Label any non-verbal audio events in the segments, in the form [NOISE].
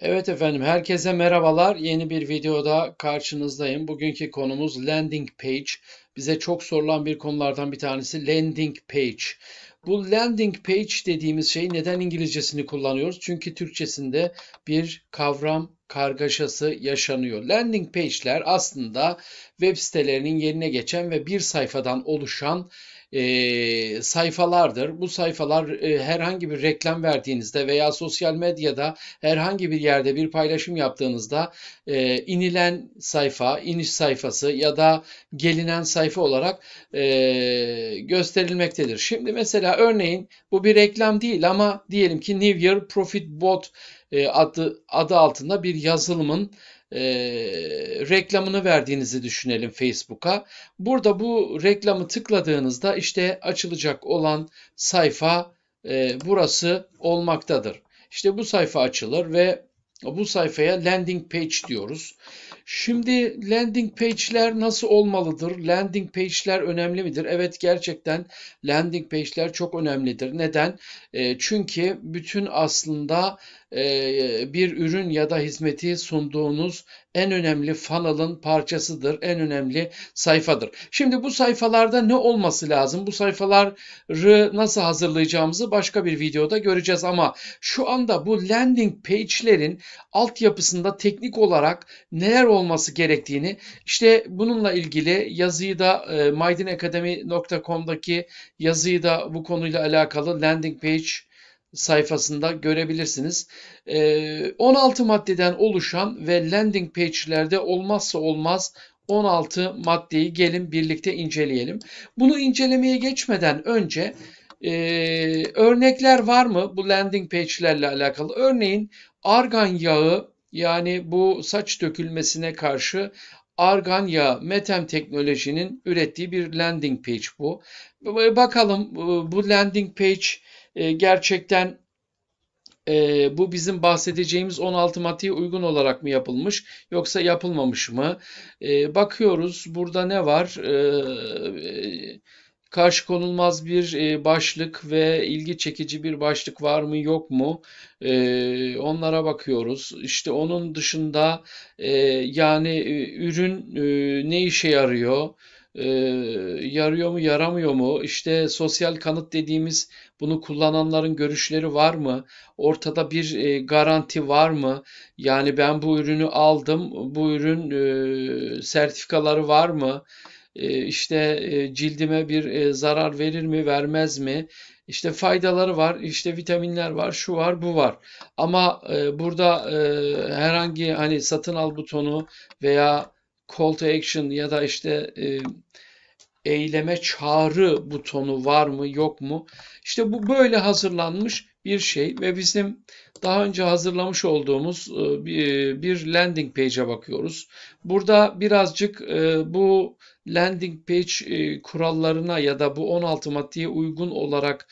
Evet efendim herkese merhabalar. Yeni bir videoda karşınızdayım. Bugünkü konumuz landing page. Bize çok sorulan bir konulardan bir tanesi landing page. Bu landing page dediğimiz şey neden İngilizcesini kullanıyoruz? Çünkü Türkçesinde bir kavram kargaşası yaşanıyor. Landing page'ler aslında web sitelerinin yerine geçen ve bir sayfadan oluşan e, sayfalardır. Bu sayfalar e, herhangi bir reklam verdiğinizde veya sosyal medyada herhangi bir yerde bir paylaşım yaptığınızda e, inilen sayfa, iniş sayfası ya da gelinen sayfa olarak e, gösterilmektedir. Şimdi mesela örneğin bu bir reklam değil ama diyelim ki New Year Profit Bot e, adı, adı altında bir yazılımın e, reklamını verdiğinizi düşünelim Facebook'a. Burada bu reklamı tıkladığınızda işte açılacak olan sayfa e, burası olmaktadır. İşte bu sayfa açılır ve bu sayfaya landing page diyoruz. Şimdi landing page'ler nasıl olmalıdır? Landing page'ler önemli midir? Evet gerçekten landing page'ler çok önemlidir. Neden? E, çünkü bütün aslında ee, bir ürün ya da hizmeti sunduğunuz en önemli funnel'ın parçasıdır, en önemli sayfadır. Şimdi bu sayfalarda ne olması lazım? Bu sayfaları nasıl hazırlayacağımızı başka bir videoda göreceğiz ama şu anda bu landing page'lerin altyapısında teknik olarak neler olması gerektiğini işte bununla ilgili yazıyı da e, maydinakademi.com'daki yazıyı da bu konuyla alakalı landing page sayfasında görebilirsiniz. 16 ee, maddeden oluşan ve landing page'lerde olmazsa olmaz 16 maddeyi gelin birlikte inceleyelim. Bunu incelemeye geçmeden önce e, örnekler var mı bu landing page'lerle alakalı? Örneğin argan yağı yani bu saç dökülmesine karşı argan yağı Metem Teknoloji'nin ürettiği bir landing page bu. Bakalım e, bu landing page e, gerçekten e, bu bizim bahsedeceğimiz 16 maddeye uygun olarak mı yapılmış yoksa yapılmamış mı? E, bakıyoruz burada ne var? E, karşı konulmaz bir başlık ve ilgi çekici bir başlık var mı yok mu onlara bakıyoruz. İşte onun dışında yani ürün ne işe yarıyor? yarıyor mu yaramıyor mu? İşte sosyal kanıt dediğimiz bunu kullananların görüşleri var mı? Ortada bir e, garanti var mı? Yani ben bu ürünü aldım. Bu ürün e, sertifikaları var mı? E, işte e, cildime bir e, zarar verir mi, vermez mi? İşte faydaları var, işte vitaminler var, şu var, bu var. Ama e, burada e, herhangi hani satın al butonu veya call to action ya da işte e, eyleme çağrı butonu var mı yok mu? İşte bu böyle hazırlanmış bir şey ve bizim daha önce hazırlamış olduğumuz e, bir landing page'e bakıyoruz. Burada birazcık e, bu landing page e, kurallarına ya da bu 16 maddeye uygun olarak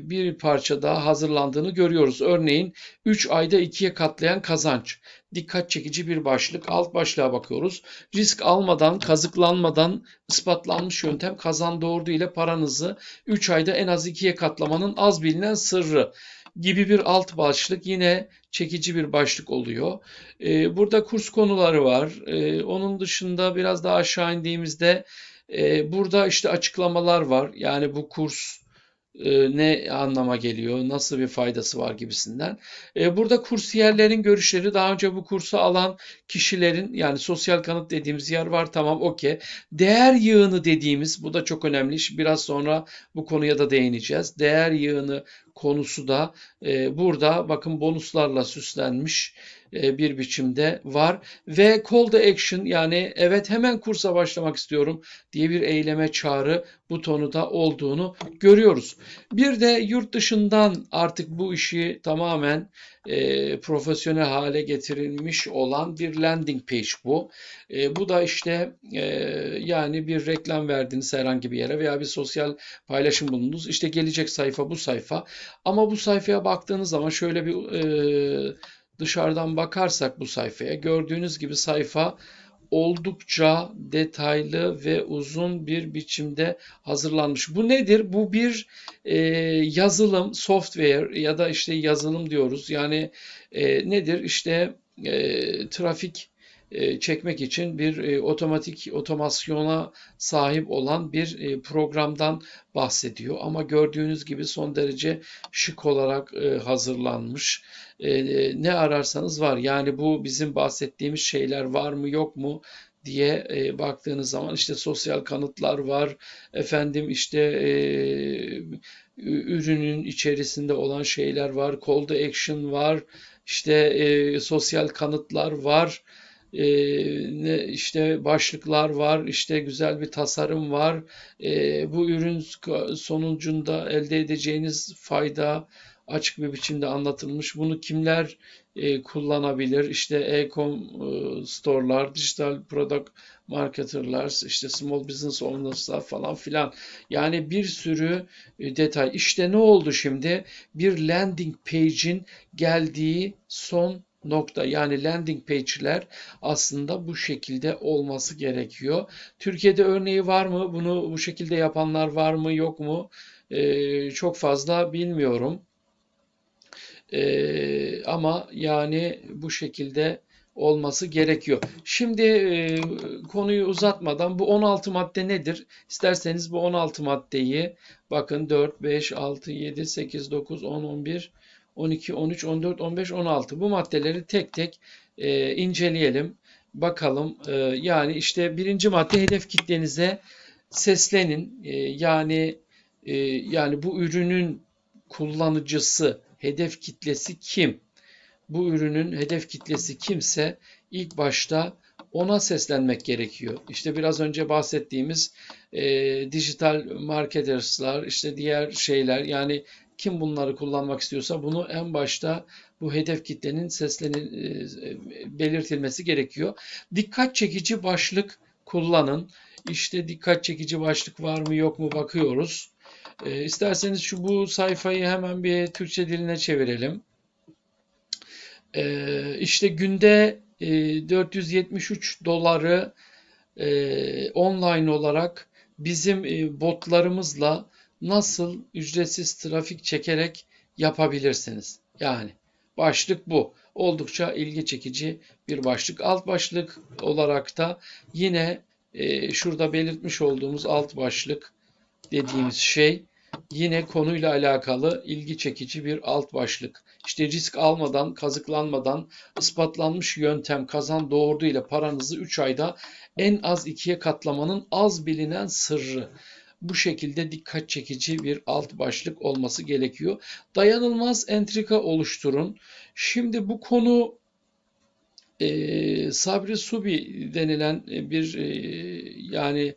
bir parça daha hazırlandığını görüyoruz. Örneğin 3 ayda 2'ye katlayan kazanç dikkat çekici bir başlık. Alt başlığa bakıyoruz. Risk almadan, kazıklanmadan ispatlanmış yöntem kazan doğurdu ile paranızı 3 ayda en az 2'ye katlamanın az bilinen sırrı gibi bir alt başlık yine çekici bir başlık oluyor. Ee, burada kurs konuları var. Ee, onun dışında biraz daha aşağı indiğimizde e, burada işte açıklamalar var. Yani bu kurs e, ne anlama geliyor, nasıl bir faydası var gibisinden. E, burada kursiyerlerin görüşleri daha önce bu kursu alan kişilerin yani sosyal kanıt dediğimiz yer var tamam okey. Değer yığını dediğimiz bu da çok önemli. Biraz sonra bu konuya da değineceğiz. Değer yığını konusu da e, burada bakın bonuslarla süslenmiş e, bir biçimde var ve call to action yani evet hemen kursa başlamak istiyorum diye bir eyleme çağrı butonu da olduğunu görüyoruz. Bir de yurt dışından artık bu işi tamamen e, profesyonel hale getirilmiş olan bir landing page bu. E, bu da işte e, yani bir reklam verdiğiniz herhangi bir yere veya bir sosyal paylaşım bulundunuz. İşte gelecek sayfa bu sayfa. Ama bu sayfaya baktığınız zaman şöyle bir e, dışarıdan bakarsak bu sayfaya gördüğünüz gibi sayfa oldukça detaylı ve uzun bir biçimde hazırlanmış. Bu nedir? Bu bir e, yazılım, software ya da işte yazılım diyoruz. Yani e, nedir? İşte e, trafik e, çekmek için bir e, otomatik otomasyona sahip olan bir e, programdan bahsediyor. Ama gördüğünüz gibi son derece şık olarak hazırlanmış. Ne ararsanız var. Yani bu bizim bahsettiğimiz şeyler var mı yok mu diye e, baktığınız zaman işte sosyal kanıtlar var efendim işte e, ürünün içerisinde olan şeyler var call to action var işte e, sosyal kanıtlar var e, işte başlıklar var, işte güzel bir tasarım var. E, bu ürün sonucunda elde edeceğiniz fayda açık bir biçimde anlatılmış. Bunu kimler e, kullanabilir? İşte e-com e, store'lar, dijital product marketer'lar, işte small business owners'lar falan filan. Yani bir sürü e, detay. İşte ne oldu şimdi? Bir landing page'in geldiği son nokta yani landing page'ler aslında bu şekilde olması gerekiyor. Türkiye'de örneği var mı? Bunu bu şekilde yapanlar var mı yok mu? Ee, çok fazla bilmiyorum. Ee, ama yani bu şekilde olması gerekiyor. Şimdi e, konuyu uzatmadan bu 16 madde nedir? İsterseniz bu 16 maddeyi bakın 4, 5, 6, 7, 8, 9, 10, 11, 12, 13, 14, 15, 16 bu maddeleri tek tek e, inceleyelim. Bakalım e, yani işte birinci madde hedef kitlenize seslenin. E, yani e, yani bu ürünün kullanıcısı, hedef kitlesi kim? Bu ürünün hedef kitlesi kimse ilk başta ona seslenmek gerekiyor. İşte biraz önce bahsettiğimiz e, dijital marketerslar, işte diğer şeyler yani kim bunları kullanmak istiyorsa bunu en başta bu hedef kitlenin seslenin e, e, belirtilmesi gerekiyor. Dikkat çekici başlık kullanın. İşte dikkat çekici başlık var mı yok mu bakıyoruz. E, isterseniz şu bu sayfayı hemen bir Türkçe diline çevirelim. İşte günde 473 doları online olarak bizim botlarımızla nasıl ücretsiz trafik çekerek yapabilirsiniz? Yani başlık bu. Oldukça ilgi çekici bir başlık. Alt başlık olarak da yine e, şurada belirtmiş olduğumuz alt başlık dediğimiz şey yine konuyla alakalı ilgi çekici bir alt başlık. İşte risk almadan, kazıklanmadan ispatlanmış yöntem kazan doğurdu ile paranızı 3 ayda en az 2'ye katlamanın az bilinen sırrı bu şekilde dikkat çekici bir alt başlık olması gerekiyor. Dayanılmaz entrika oluşturun. Şimdi bu konu e, Sabri Subi denilen e, bir e, yani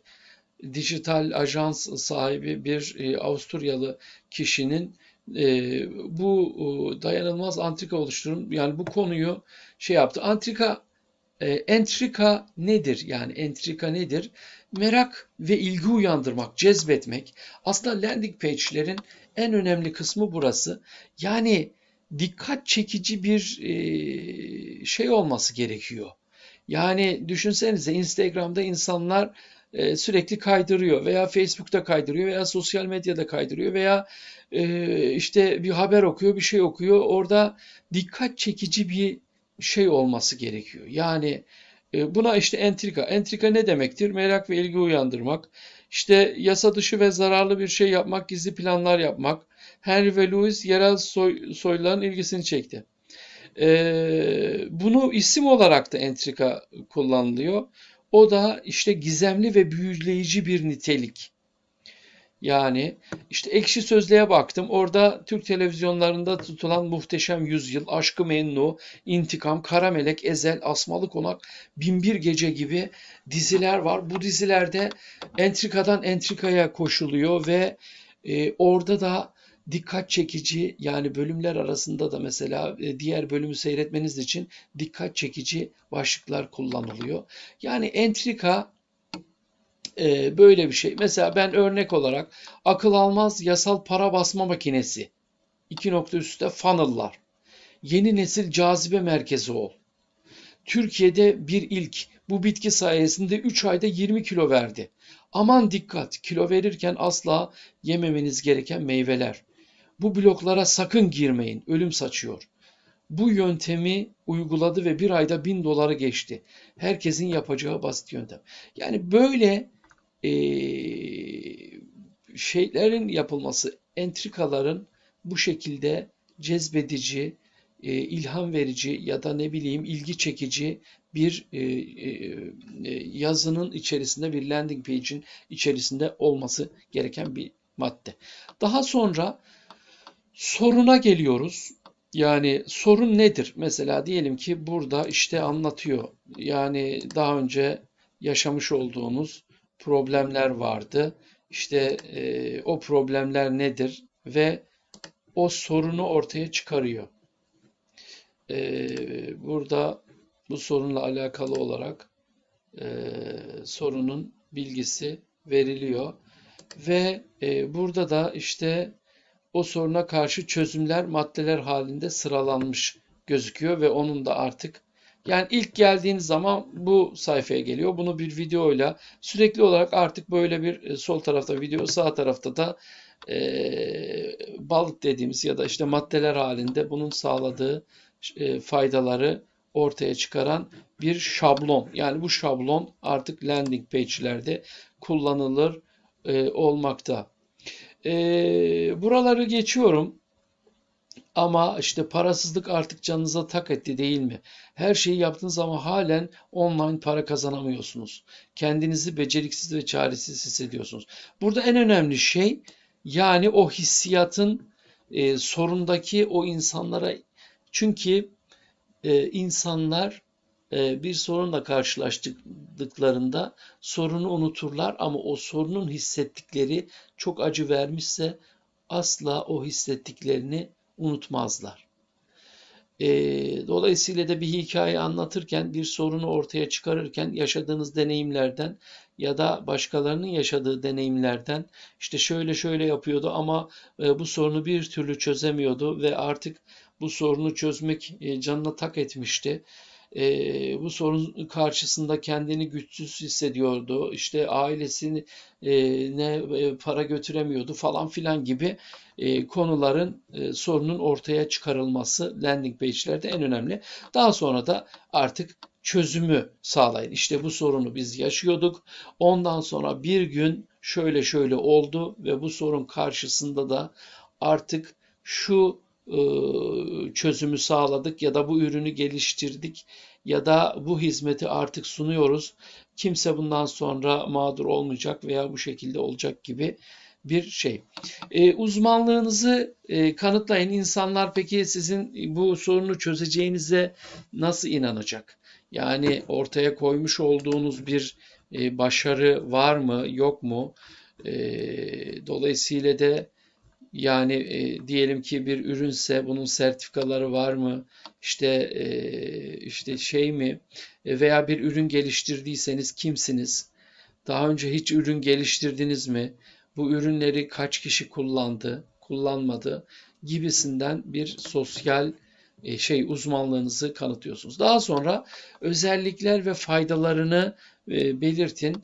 dijital ajans sahibi bir e, Avusturyalı kişinin e, bu e, dayanılmaz antrika oluşturun yani bu konuyu şey yaptı. Antrika e, entrika nedir? Yani entrika nedir? Merak ve ilgi uyandırmak, cezbetmek. Aslında landing page'lerin en önemli kısmı burası. Yani dikkat çekici bir e, şey olması gerekiyor. Yani düşünsenize Instagram'da insanlar e, sürekli kaydırıyor veya Facebook'ta kaydırıyor veya sosyal medyada kaydırıyor veya e, işte bir haber okuyor, bir şey okuyor. Orada dikkat çekici bir şey olması gerekiyor. Yani e, buna işte entrika. Entrika ne demektir? Merak ve ilgi uyandırmak. İşte yasa dışı ve zararlı bir şey yapmak, gizli planlar yapmak. Henry ve Louis yerel soy, soyluların ilgisini çekti. Ee, bunu isim olarak da entrika kullanılıyor. O da işte gizemli ve büyüleyici bir nitelik. Yani işte ekşi sözlüğe baktım. Orada Türk televizyonlarında tutulan Muhteşem Yüzyıl, Aşkı intikam, kara melek, Ezel, Asmalı Konak, Binbir Gece gibi diziler var. Bu dizilerde entrikadan entrikaya koşuluyor ve e, orada da dikkat çekici yani bölümler arasında da mesela e, diğer bölümü seyretmeniz için dikkat çekici başlıklar kullanılıyor. Yani entrika e, böyle bir şey. Mesela ben örnek olarak akıl almaz yasal para basma makinesi. İki nokta üstte funnel'lar. Yeni nesil cazibe merkezi ol. Türkiye'de bir ilk. Bu bitki sayesinde 3 ayda 20 kilo verdi. Aman dikkat kilo verirken asla yememeniz gereken meyveler. Bu bloklara sakın girmeyin ölüm saçıyor. Bu yöntemi uyguladı ve bir ayda bin doları geçti. Herkesin yapacağı basit yöntem. Yani böyle e, şeylerin yapılması, entrikaların bu şekilde cezbedici, e, ilham verici ya da ne bileyim ilgi çekici bir e, e, e, yazının içerisinde bir landing page'in içerisinde olması gereken bir madde. Daha sonra soruna geliyoruz. Yani sorun nedir? Mesela diyelim ki burada işte anlatıyor. Yani daha önce yaşamış olduğunuz problemler vardı. İşte e, o problemler nedir ve o sorunu ortaya çıkarıyor. E, burada bu sorunla alakalı olarak e, sorunun bilgisi veriliyor ve e, burada da işte o soruna karşı çözümler maddeler halinde sıralanmış gözüküyor ve onun da artık yani ilk geldiğiniz zaman bu sayfaya geliyor. Bunu bir videoyla sürekli olarak artık böyle bir e, sol tarafta video sağ tarafta da e, balık dediğimiz ya da işte maddeler halinde bunun sağladığı e, faydaları ortaya çıkaran bir şablon. Yani bu şablon artık landing page'lerde kullanılır e, olmakta. E, buraları geçiyorum. Ama işte parasızlık artık canınıza tak etti değil mi? Her şeyi yaptınız ama halen online para kazanamıyorsunuz. Kendinizi beceriksiz ve çaresiz hissediyorsunuz. Burada en önemli şey yani o hissiyatın e, sorundaki o insanlara çünkü e, insanlar e, bir sorunla karşılaştıklarında sorunu unuturlar ama o sorunun hissettikleri çok acı vermişse asla o hissettiklerini unutmazlar. E, dolayısıyla da bir hikaye anlatırken, bir sorunu ortaya çıkarırken yaşadığınız deneyimlerden ya da başkalarının yaşadığı deneyimlerden işte şöyle şöyle yapıyordu ama e, bu sorunu bir türlü çözemiyordu ve artık bu sorunu çözmek e, canına tak etmişti e, bu sorun karşısında kendini güçsüz hissediyordu. İşte ailesine e, para götüremiyordu falan filan gibi e, konuların e, sorunun ortaya çıkarılması landing page'lerde en önemli. Daha sonra da artık çözümü sağlayın. İşte bu sorunu biz yaşıyorduk. Ondan sonra bir gün şöyle şöyle oldu ve bu sorun karşısında da artık şu e, çözümü sağladık ya da bu ürünü geliştirdik ya da bu hizmeti artık sunuyoruz. Kimse bundan sonra mağdur olmayacak veya bu şekilde olacak gibi bir şey. E, uzmanlığınızı e, kanıtlayın. İnsanlar peki sizin bu sorunu çözeceğinize nasıl inanacak? Yani ortaya koymuş olduğunuz bir e, başarı var mı, yok mu? E, dolayısıyla da yani e, diyelim ki bir ürünse bunun sertifikaları var mı? İşte e, işte şey mi? E, veya bir ürün geliştirdiyseniz kimsiniz? Daha önce hiç ürün geliştirdiniz mi? Bu ürünleri kaç kişi kullandı, kullanmadı gibisinden bir sosyal e, şey uzmanlığınızı kanıtıyorsunuz. Daha sonra özellikler ve faydalarını e, belirtin.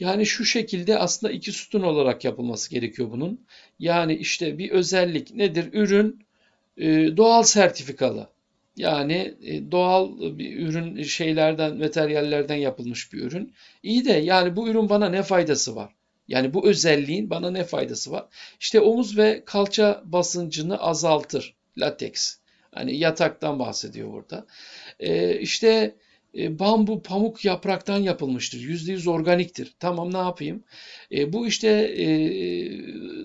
Yani şu şekilde aslında iki sütun olarak yapılması gerekiyor bunun. Yani işte bir özellik nedir? Ürün e, doğal sertifikalı. Yani e, doğal bir ürün şeylerden, materyallerden yapılmış bir ürün. İyi de yani bu ürün bana ne faydası var? Yani bu özelliğin bana ne faydası var? İşte omuz ve kalça basıncını azaltır lateks. Hani yataktan bahsediyor burada. Ee, işte e, bambu pamuk yapraktan yapılmıştır. Yüzde yüz organiktir. Tamam ne yapayım? E, bu işte e,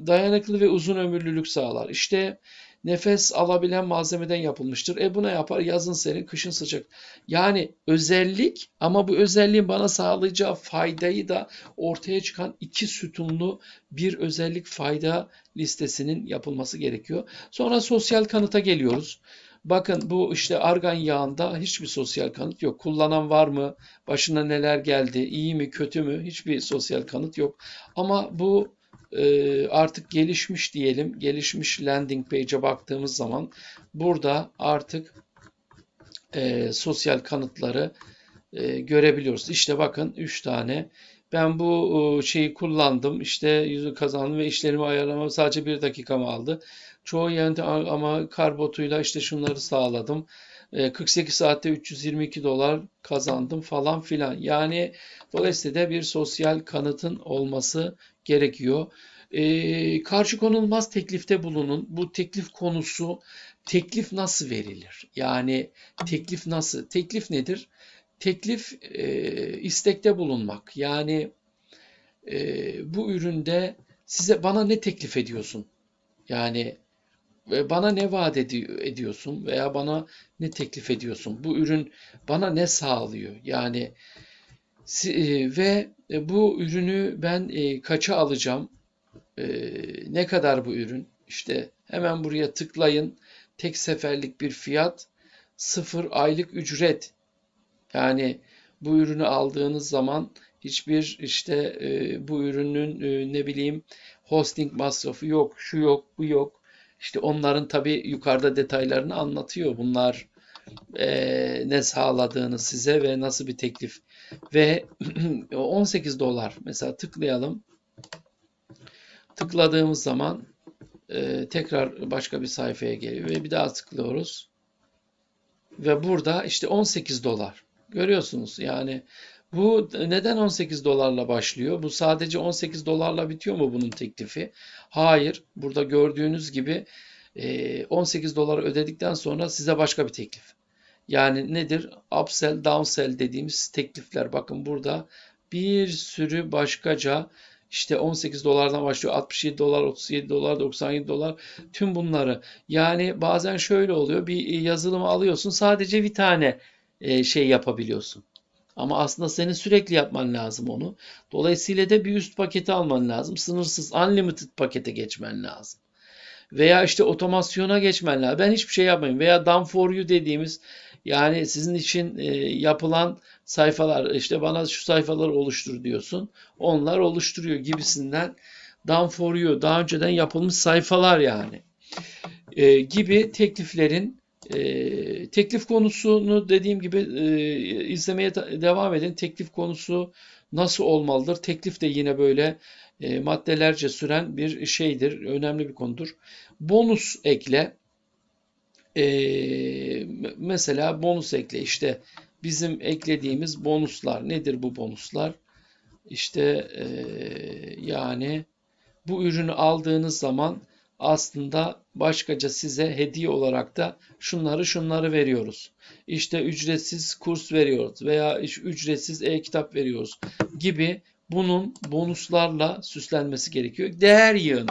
dayanıklı ve uzun ömürlülük sağlar. İşte nefes alabilen malzemeden yapılmıştır. E buna yapar yazın serin, kışın sıcak. Yani özellik ama bu özelliğin bana sağlayacağı faydayı da ortaya çıkan iki sütunlu bir özellik fayda listesinin yapılması gerekiyor. Sonra sosyal kanıta geliyoruz. Bakın bu işte argan yağında hiçbir sosyal kanıt yok. Kullanan var mı? Başına neler geldi? İyi mi? Kötü mü? Hiçbir sosyal kanıt yok. Ama bu e, artık gelişmiş diyelim. Gelişmiş landing page'e baktığımız zaman burada artık e, sosyal kanıtları e, görebiliyoruz. İşte bakın 3 tane ben bu şeyi kullandım İşte yüzü kazandım ve işlerimi ayarlamam sadece bir dakikamı aldı. Çoğu yendi ama karbotuyla işte şunları sağladım. 48 e, saatte 322 dolar kazandım falan filan. Yani dolayısıyla da bir sosyal kanıtın olması gerekiyor. E, karşı konulmaz teklifte bulunun. Bu teklif konusu teklif nasıl verilir? Yani teklif nasıl? Teklif nedir? Teklif e, istekte bulunmak. Yani e, bu üründe size bana ne teklif ediyorsun? Yani bana ne vaat ediyorsun veya bana ne teklif ediyorsun? Bu ürün bana ne sağlıyor? Yani e, ve e, bu ürünü ben e, kaça alacağım? Ne kadar bu ürün? İşte hemen buraya tıklayın. Tek seferlik bir fiyat, sıfır aylık ücret. Yani bu ürünü aldığınız zaman hiçbir işte bu ürünün ne bileyim hosting masrafı yok, şu yok, bu yok işte onların tabi yukarıda detaylarını anlatıyor. Bunlar e, ne sağladığını size ve nasıl bir teklif. Ve 18 [CLEARS THROAT] dolar mesela tıklayalım. Tıkladığımız zaman e, tekrar başka bir sayfaya geliyor ve bir daha tıklıyoruz. Ve burada işte 18 dolar. Görüyorsunuz yani bu neden 18 dolarla başlıyor? Bu sadece 18 dolarla bitiyor mu bunun teklifi? Hayır. Burada gördüğünüz gibi 18 e, dolar ödedikten sonra size başka bir teklif. Yani nedir? Upsell, downsell dediğimiz teklifler. Bakın burada bir sürü başkaca işte 18 dolardan başlıyor 67 dolar 37 dolar 97 dolar tüm bunları yani bazen şöyle oluyor bir yazılımı alıyorsun sadece bir tane e, şey yapabiliyorsun ama aslında senin sürekli yapman lazım onu. Dolayısıyla de bir üst paketi alman lazım. Sınırsız unlimited pakete geçmen lazım. Veya işte otomasyona geçmen lazım. Ben hiçbir şey yapmayayım. Veya done for you dediğimiz yani sizin için e, yapılan sayfalar işte bana şu sayfaları oluştur diyorsun. Onlar oluşturuyor gibisinden done for you daha önceden yapılmış sayfalar yani e, gibi tekliflerin e, teklif konusunu dediğim gibi e, izlemeye devam edin. Teklif konusu nasıl olmalıdır? Teklif de yine böyle e, maddelerce süren bir şeydir. Önemli bir konudur. Bonus ekle. E, mesela bonus ekle. İşte bizim eklediğimiz bonuslar. Nedir bu bonuslar? İşte e, yani bu ürünü aldığınız zaman aslında başkaca size hediye olarak da şunları şunları veriyoruz. İşte ücretsiz kurs veriyoruz veya ücretsiz e-kitap veriyoruz gibi bunun bonuslarla süslenmesi gerekiyor. Değer yığını.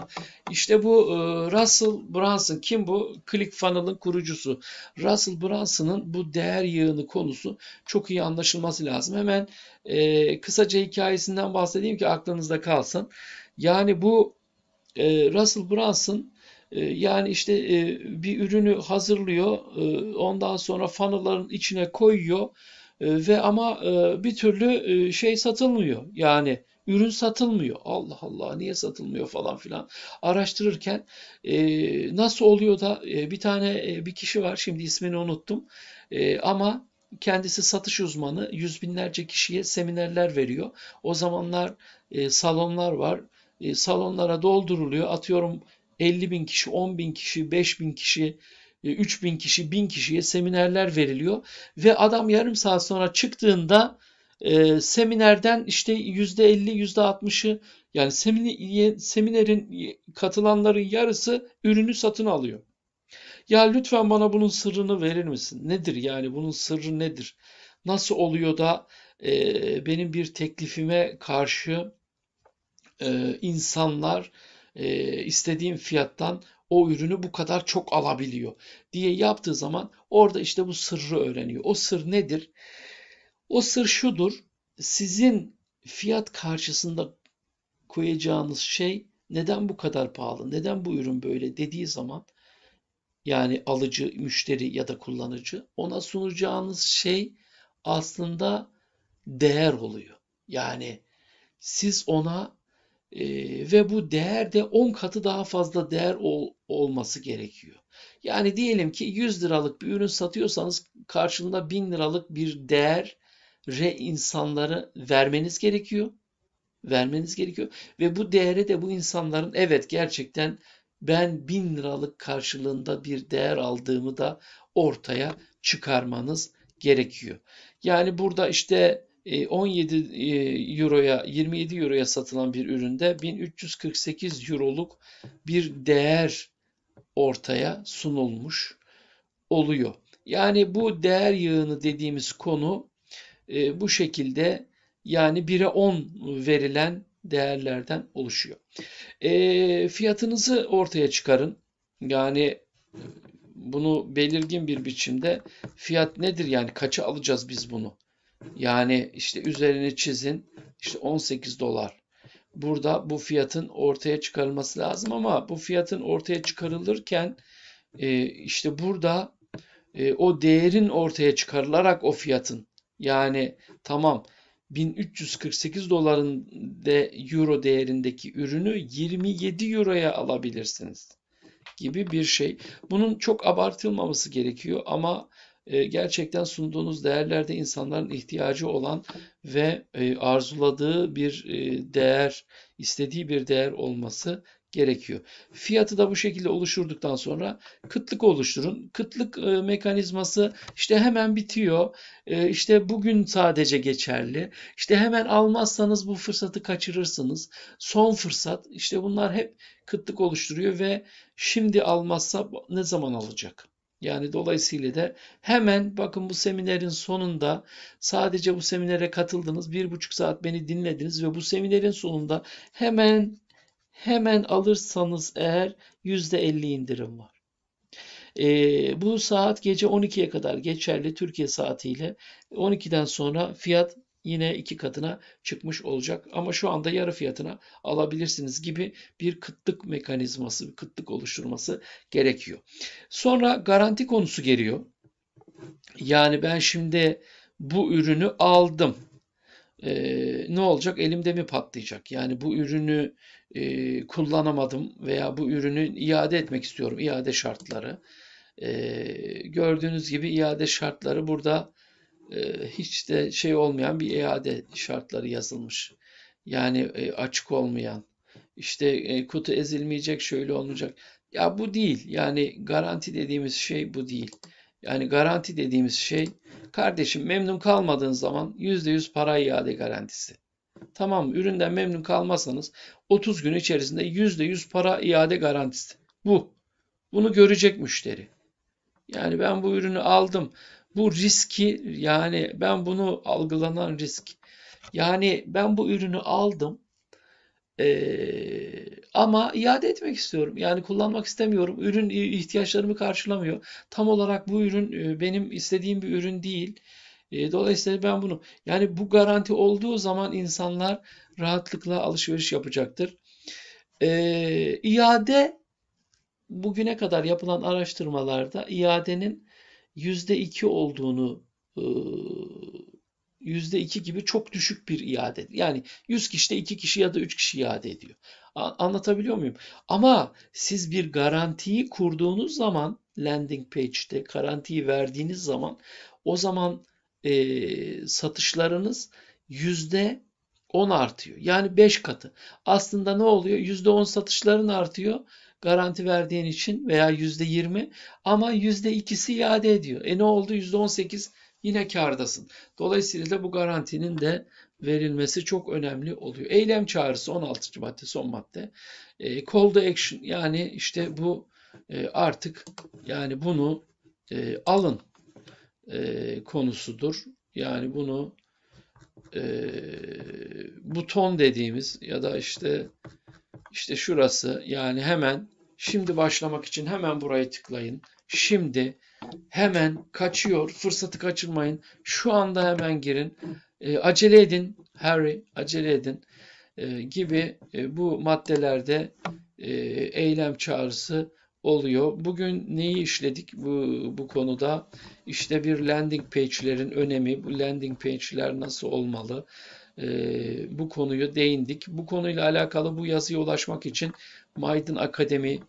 İşte bu e, Russell Brunson kim bu? ClickFunnels'ın kurucusu. Russell Brunson'ın bu değer yığını konusu çok iyi anlaşılması lazım. Hemen e, kısaca hikayesinden bahsedeyim ki aklınızda kalsın. Yani bu e, Russell Brunson e, yani işte e, bir ürünü hazırlıyor, e, ondan sonra funnel'ların içine koyuyor ve ama bir türlü şey satılmıyor. Yani ürün satılmıyor. Allah Allah niye satılmıyor falan filan. Araştırırken nasıl oluyor da bir tane bir kişi var şimdi ismini unuttum ama kendisi satış uzmanı yüz binlerce kişiye seminerler veriyor. O zamanlar salonlar var e, salonlara dolduruluyor. Atıyorum 50 bin kişi, 10 bin kişi, 5 bin kişi, 3 e, bin kişi, 1000 kişiye seminerler veriliyor. Ve adam yarım saat sonra çıktığında e, seminerden işte %50, %60'ı yani seminerin katılanların yarısı ürünü satın alıyor. Ya lütfen bana bunun sırrını verir misin? Nedir yani bunun sırrı nedir? Nasıl oluyor da e, benim bir teklifime karşı e, insanlar e, istediğim fiyattan o ürünü bu kadar çok alabiliyor diye yaptığı zaman orada işte bu sırrı öğreniyor. O sır nedir? O sır şudur. Sizin fiyat karşısında koyacağınız şey neden bu kadar pahalı? Neden bu ürün böyle dediği zaman yani alıcı, müşteri ya da kullanıcı ona sunacağınız şey aslında değer oluyor. Yani siz ona e, ve bu değer de 10 katı daha fazla değer ol, olması gerekiyor. Yani diyelim ki 100 liralık bir ürün satıyorsanız karşılığında 1000 liralık bir değer re insanları vermeniz gerekiyor. Vermeniz gerekiyor. Ve bu değere de bu insanların evet gerçekten ben 1000 liralık karşılığında bir değer aldığımı da ortaya çıkarmanız gerekiyor. Yani burada işte 17 e, e, euroya 27 euroya satılan bir üründe 1348 euroluk bir değer ortaya sunulmuş oluyor. Yani bu değer yığını dediğimiz konu e, bu şekilde yani 1'e 10 verilen değerlerden oluşuyor. fiyatınızı ortaya çıkarın. Yani bunu belirgin bir biçimde fiyat nedir yani kaça alacağız biz bunu? Yani işte üzerine çizin. işte 18 dolar. Burada bu fiyatın ortaya çıkarılması lazım ama bu fiyatın ortaya çıkarılırken e, işte burada e, o değerin ortaya çıkarılarak o fiyatın yani tamam 1348 doların de euro değerindeki ürünü 27 euroya alabilirsiniz gibi bir şey. Bunun çok abartılmaması gerekiyor ama ee, gerçekten sunduğunuz değerlerde insanların ihtiyacı olan ve e, arzuladığı bir e, değer, istediği bir değer olması gerekiyor. Fiyatı da bu şekilde oluşturduktan sonra kıtlık oluşturun. Kıtlık e, mekanizması işte hemen bitiyor. İşte bugün sadece geçerli. İşte hemen almazsanız bu fırsatı kaçırırsınız. Son fırsat. İşte bunlar hep kıtlık oluşturuyor ve şimdi almazsa ne zaman alacak? Yani dolayısıyla da hemen bakın bu seminerin sonunda sadece bu seminere katıldınız. Bir buçuk saat beni dinlediniz ve bu seminerin sonunda hemen hemen alırsanız eğer yüzde elli indirim var. E, bu saat gece 12'ye kadar geçerli Türkiye saatiyle. 12'den sonra fiyat yine iki katına çıkmış olacak. Ama şu anda yarı fiyatına alabilirsiniz gibi bir kıtlık mekanizması, bir kıtlık oluşturması gerekiyor. Sonra garanti konusu geliyor. Yani ben şimdi bu ürünü aldım. Ee, ne olacak? Elimde mi patlayacak? Yani bu ürünü e, kullanamadım veya bu ürünü iade etmek istiyorum. İade şartları. Ee, gördüğünüz gibi iade şartları burada e, hiç de şey olmayan bir iade şartları yazılmış. Yani e, açık olmayan. İşte e, kutu ezilmeyecek, şöyle olmayacak. Ya bu değil. Yani garanti dediğimiz şey bu değil. Yani garanti dediğimiz şey kardeşim memnun kalmadığın zaman %100 para iade garantisi. Tamam üründen memnun kalmazsanız 30 gün içerisinde %100 para iade garantisi. Bu. Bunu görecek müşteri. Yani ben bu ürünü aldım bu riski yani ben bunu algılanan risk yani ben bu ürünü aldım ee, ama iade etmek istiyorum. Yani kullanmak istemiyorum. Ürün ihtiyaçlarımı karşılamıyor. Tam olarak bu ürün benim istediğim bir ürün değil. Dolayısıyla ben bunu yani bu garanti olduğu zaman insanlar rahatlıkla alışveriş yapacaktır. Ee, iade bugüne kadar yapılan araştırmalarda iadenin %2 olduğunu %2 e, gibi çok düşük bir iade. Yani 100 kişide 2 kişi ya da 3 kişi iade ediyor. Anlatabiliyor muyum? Ama siz bir garantiyi kurduğunuz zaman landing page'de garantiyi verdiğiniz zaman o zaman e, satışlarınız yüzde 10 artıyor. Yani 5 katı. Aslında ne oluyor? 10 satışların artıyor garanti verdiğin için veya yüzde yirmi ama yüzde ikisi iade ediyor. E ne oldu? yüzde on sekiz yine kardasın. Dolayısıyla da bu garantinin de verilmesi çok önemli oluyor. Eylem çağrısı 16. madde son madde. E, call to action yani işte bu e, artık yani bunu e, alın e, konusudur. Yani bunu e, buton dediğimiz ya da işte işte şurası yani hemen Şimdi başlamak için hemen burayı tıklayın. Şimdi hemen kaçıyor. Fırsatı kaçırmayın. Şu anda hemen girin. E, acele edin Harry acele edin e, gibi e, bu maddelerde e, eylem çağrısı oluyor. Bugün neyi işledik bu, bu konuda? İşte bir landing page'lerin önemi, bu landing page'ler nasıl olmalı? E, bu konuyu değindik. Bu konuyla alakalı bu yazıya ulaşmak için Maydin Akademi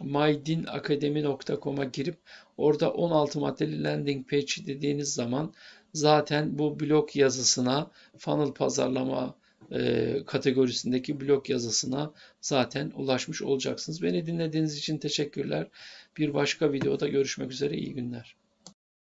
maydinakademi.com'a girip orada 16 maddeli landing page dediğiniz zaman zaten bu blog yazısına funnel pazarlama e, kategorisindeki blog yazısına zaten ulaşmış olacaksınız. Beni dinlediğiniz için teşekkürler. Bir başka videoda görüşmek üzere. İyi günler.